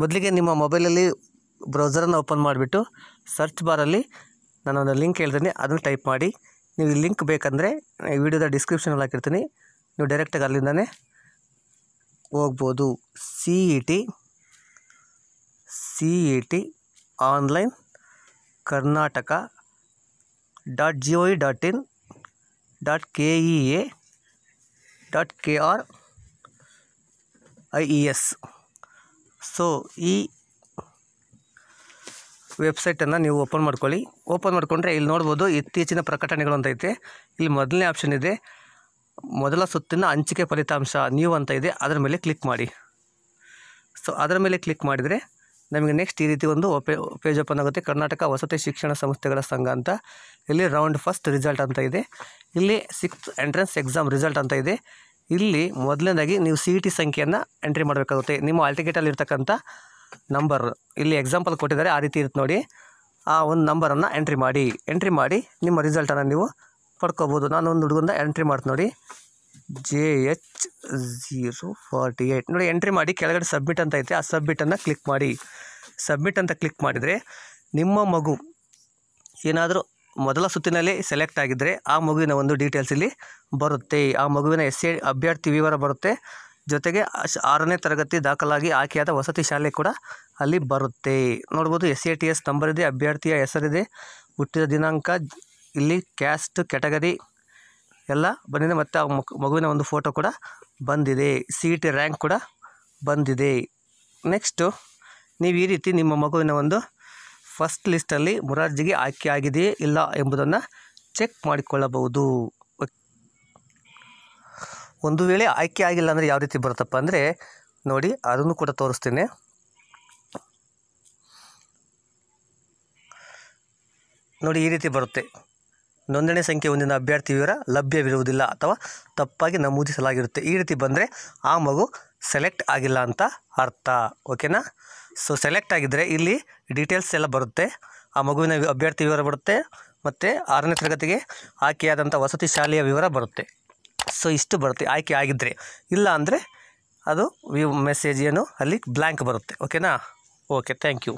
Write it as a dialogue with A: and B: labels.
A: ಮೊದಲಿಗೆ ನಿಮ್ಮ ಮೊಬೈಲಲ್ಲಿ ಬ್ರೌಸರನ್ನು ಓಪನ್ ಮಾಡಿಬಿಟ್ಟು ಸರ್ಚ್ ಬಾರಲ್ಲಿ ನಾನೊಂದು ಲಿಂಕ್ ಹೇಳ್ತೀನಿ ಅದನ್ನು ಟೈಪ್ ಮಾಡಿ ನೀವು ಈ ಲಿಂಕ್ ಬೇಕಂದರೆ ವಿಡಿಯೋದ ಡಿಸ್ಕ್ರಿಪ್ಷನಲ್ಲಿ ಹಾಕಿರ್ತೀನಿ ನೀವು ಡೈರೆಕ್ಟಾಗಿ ಅಲ್ಲಿಂದನೇ ಹೋಗ್ಬೋದು C E T C E T online Karnataka dot G O E dot in dot K E A dot K R I E S so ಈ ವೆಬ್ಸೈಟನ್ನು ನೀವು ಓಪನ್ ಮಾಡ್ಕೊಳ್ಳಿ ಓಪನ್ ಮಾಡಿಕೊಂಡ್ರೆ ಇಲ್ಲಿ ನೋಡ್ಬೋದು ಇತ್ತೀಚಿನ ಪ್ರಕಟಣೆಗಳು ಅಂತ ಐತೆ ಇಲ್ಲಿ ಮೊದಲನೇ ಆಪ್ಷನ್ ಇದೆ ಮೊದಲ ಸುತ್ತಿನ ಹಂಚಿಕೆ ಫಲಿತಾಂಶ ನೀವು ಅಂತ ಇದೆ ಅದರ ಮೇಲೆ ಕ್ಲಿಕ್ ಮಾಡಿ ಸೊ ಅದರ ಮೇಲೆ ಕ್ಲಿಕ್ ಮಾಡಿದರೆ ನಮಗೆ ನೆಕ್ಸ್ಟ್ ಈ ರೀತಿ ಒಂದು ಪೇಜ್ ಓಪನ್ ಆಗುತ್ತೆ ಕರ್ನಾಟಕ ವಸತಿ ಶಿಕ್ಷಣ ಸಂಸ್ಥೆಗಳ ಸಂಘ ಅಂತ ಇಲ್ಲಿ ರೌಂಡ್ ಫಸ್ಟ್ ರಿಸಲ್ಟ್ ಅಂತ ಇದೆ ಇಲ್ಲಿ ಸಿಕ್ಸ್ ಎಂಟ್ರೆನ್ಸ್ ಎಕ್ಸಾಮ್ ರಿಸಲ್ಟ್ ಅಂತ ಇದೆ ಇಲ್ಲಿ ಮೊದಲನೇದಾಗಿ ನೀವು ಸಿ ಇ e ಟಿ ಸಂಖ್ಯೆಯನ್ನು ಎಂಟ್ರಿ ಮಾಡಬೇಕಾಗುತ್ತೆ ನಿಮ್ಮ ಆಲ್ಟಿಕೇಟಲ್ಲಿ ಇರ್ತಕ್ಕಂಥ ನಂಬರ್ ಇಲ್ಲಿ ಎಕ್ಸಾಂಪಲ್ ಕೊಟ್ಟಿದ್ದಾರೆ ಆ ರೀತಿ ಇರುತ್ತೆ ನೋಡಿ ಆ ಒಂದು ನಂಬರನ್ನು ಎಂಟ್ರಿ ಮಾಡಿ ಎಂಟ್ರಿ ಮಾಡಿ ನಿಮ್ಮ ರಿಸಲ್ಟನ್ನು ನೀವು ಪಡ್ಕೋಬೋದು ನಾನು ಒಂದು ಹುಡುಗನ ಎಂಟ್ರಿ ಮಾಡ್ತೀನಿ ನೋಡಿ J H zero forty eight ನೋಡಿ ಎಂಟ್ರಿ ಮಾಡಿ ಕೆಳಗಡೆ ಸಬ್ಮಿಟ್ ಅಂತ ಐತೆ ಆ ಸಬ್ಮಿಟನ್ನು ಕ್ಲಿಕ್ ಮಾಡಿ ಸಬ್ಮಿಟ್ ಅಂತ ಕ್ಲಿಕ್ ಮಾಡಿದರೆ ನಿಮ್ಮ ಮಗು ಏನಾದರೂ ಮೊದಲ ಸುತ್ತಿನಲ್ಲಿ ಸೆಲೆಕ್ಟ್ ಆಗಿದ್ದರೆ ಆ ಮಗುವಿನ ಒಂದು ಡೀಟೇಲ್ಸ್ ಇಲ್ಲಿ ಬರುತ್ತೆ ಆ ಮಗುವಿನ ಎಸ್ ಅಭ್ಯರ್ಥಿ ವಿವರ ಬರುತ್ತೆ ಜೊತೆಗೆ ಆರನೇ ತರಗತಿ ದಾಖಲಾಗಿ ಆಕೆಯಾದ ವಸತಿ ಶಾಲೆ ಕೂಡ ಅಲ್ಲಿ ಬರುತ್ತೆ ನೋಡ್ಬೋದು S A T S number ಇದೆ ಅಭ್ಯರ್ಥಿಯ ಹೆಸರಿದೆ ಹುಟ್ಟಿದ ದಿನಾಂಕ ಇಲ್ಲಿ ಕ್ಯಾಸ್ಟ್ ಕ್ಯಾಟಗರಿ ಎಲ್ಲ ಬಂದಿದೆ ಮತ್ತು ಆ ಮಗುವಿನ ಒಂದು ಫೋಟೋ ಕೂಡ ಬಂದಿದೆ ಸಿ ಟಿ ರ್ಯಾಂಕ್ ಕೂಡ ಬಂದಿದೆ ನೆಕ್ಸ್ಟು ನೀವು ಈ ರೀತಿ ನಿಮ್ಮ ಮಗುವಿನ ಒಂದು ಫಸ್ಟ್ ಲಿಸ್ಟಲ್ಲಿ ಮುರಾರ್ಜಿಗೆ ಆಯ್ಕೆಯಾಗಿದೆಯೇ ಇಲ್ಲ ಎಂಬುದನ್ನು ಚೆಕ್ ಮಾಡಿಕೊಳ್ಳಬಹುದು ಒಂದು ವೇಳೆ ಆಯ್ಕೆ ಆಗಿಲ್ಲ ಅಂದರೆ ಯಾವ ರೀತಿ ಬರುತ್ತಪ್ಪ ಅಂದರೆ ನೋಡಿ ಅದನ್ನು ಕೂಡ ತೋರಿಸ್ತೀನಿ ನೋಡಿ ಈ ರೀತಿ ಬರುತ್ತೆ ನೋಂದಣಿ ಸಂಖ್ಯೆ ಹೊಂದಿದ ಅಭ್ಯರ್ಥಿ ವಿವರ ಲಭ್ಯವಿರುವುದಿಲ್ಲ ಅಥವಾ ತಪ್ಪಾಗಿ ನಮೂದಿಸಲಾಗಿರುತ್ತೆ ಈ ರೀತಿ ಬಂದರೆ ಆ ಮಗು ಸೆಲೆಕ್ಟ್ ಆಗಿಲ್ಲ ಅಂತ ಅರ್ಥ ಓಕೆನಾ ಸೊ ಸೆಲೆಕ್ಟ್ ಆಗಿದ್ದರೆ ಇಲ್ಲಿ ಡೀಟೇಲ್ಸ್ ಎಲ್ಲ ಬರುತ್ತೆ ಆ ಮಗುವಿನ ಅಭ್ಯರ್ಥಿ ವಿವರ ಬರುತ್ತೆ ಮತ್ತು ಆರನೇ ತರಗತಿಗೆ ಆಯ್ಕೆಯಾದಂಥ ವಸತಿ ಶಾಲೆಯ ವಿವರ ಬರುತ್ತೆ ಸೊ ಇಷ್ಟು ಬರುತ್ತೆ ಆಯ್ಕೆ ಆಗಿದ್ದರೆ ಇಲ್ಲ ಅಂದರೆ ಅದು ಮೆಸೇಜ್ ಏನು ಅಲ್ಲಿ ಬ್ಲ್ಯಾಂಕ್ ಬರುತ್ತೆ ಓಕೆನಾ ಓಕೆ ಥ್ಯಾಂಕ್ ಯು